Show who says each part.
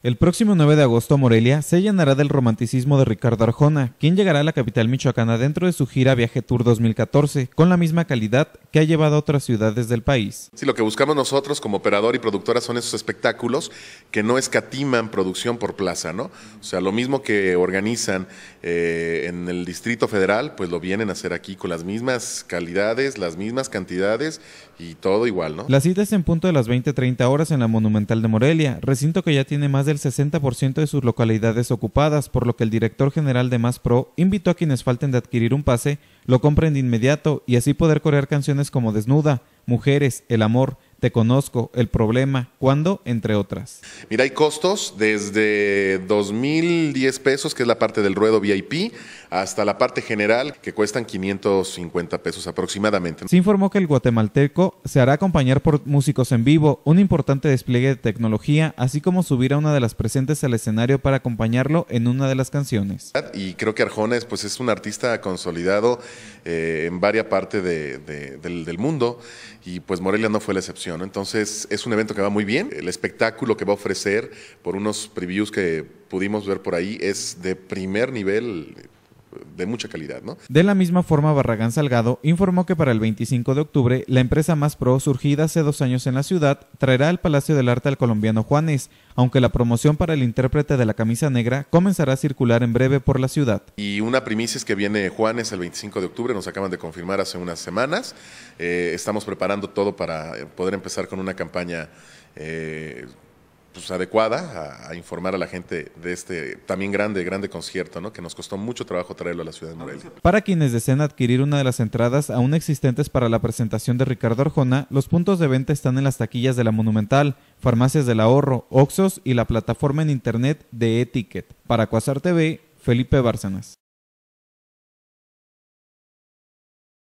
Speaker 1: El próximo 9 de agosto Morelia se llenará del romanticismo de Ricardo Arjona, quien llegará a la capital michoacana dentro de su gira Viaje Tour 2014, con la misma calidad que ha llevado a otras ciudades del país.
Speaker 2: Sí, lo que buscamos nosotros como operador y productora son esos espectáculos que no escatiman producción por plaza, ¿no? O sea, lo mismo que organizan eh, en el Distrito Federal, pues lo vienen a hacer aquí con las mismas calidades, las mismas cantidades y todo igual, ¿no? La
Speaker 1: cita es en punto de las 20-30 horas en la Monumental de Morelia, recinto que ya tiene más del 60% de sus localidades ocupadas, por lo que el director general de Más Pro invitó a quienes falten de adquirir un pase, lo compren de inmediato y así poder corear canciones como Desnuda, Mujeres, El Amor, te conozco, el problema, Cuando, Entre otras. Mira,
Speaker 2: hay costos desde 2.010 pesos, que es la parte del ruedo VIP, hasta la parte general, que cuestan 550 pesos aproximadamente. Se
Speaker 1: informó que el guatemalteco se hará acompañar por músicos en vivo, un importante despliegue de tecnología, así como subir a una de las presentes al escenario para acompañarlo en una de las canciones.
Speaker 2: Y creo que Arjones pues, es un artista consolidado eh, en varias partes del mundo, y pues Morelia no fue la excepción. Entonces es un evento que va muy bien. El espectáculo que va a ofrecer por unos previews que pudimos ver por ahí es de primer nivel de mucha calidad, ¿no?
Speaker 1: De la misma forma, Barragán Salgado informó que para el 25 de octubre, la empresa más pro surgida hace dos años en la ciudad traerá al Palacio del Arte al colombiano Juanes, aunque la promoción para el intérprete de la camisa negra comenzará a circular en breve por la ciudad.
Speaker 2: Y una primicia es que viene Juanes el 25 de octubre, nos acaban de confirmar hace unas semanas. Eh, estamos preparando todo para eh, poder empezar con una campaña eh, pues, adecuada a, informar a la gente de este también grande, grande concierto, ¿no? que nos costó mucho trabajo traerlo a la ciudad de Morelia.
Speaker 1: Para quienes deseen adquirir una de las entradas aún existentes para la presentación de Ricardo Arjona, los puntos de venta están en las taquillas de la Monumental, Farmacias del Ahorro, Oxos y la plataforma en internet de Etiquet. Para Cuasar TV, Felipe Bárcenas.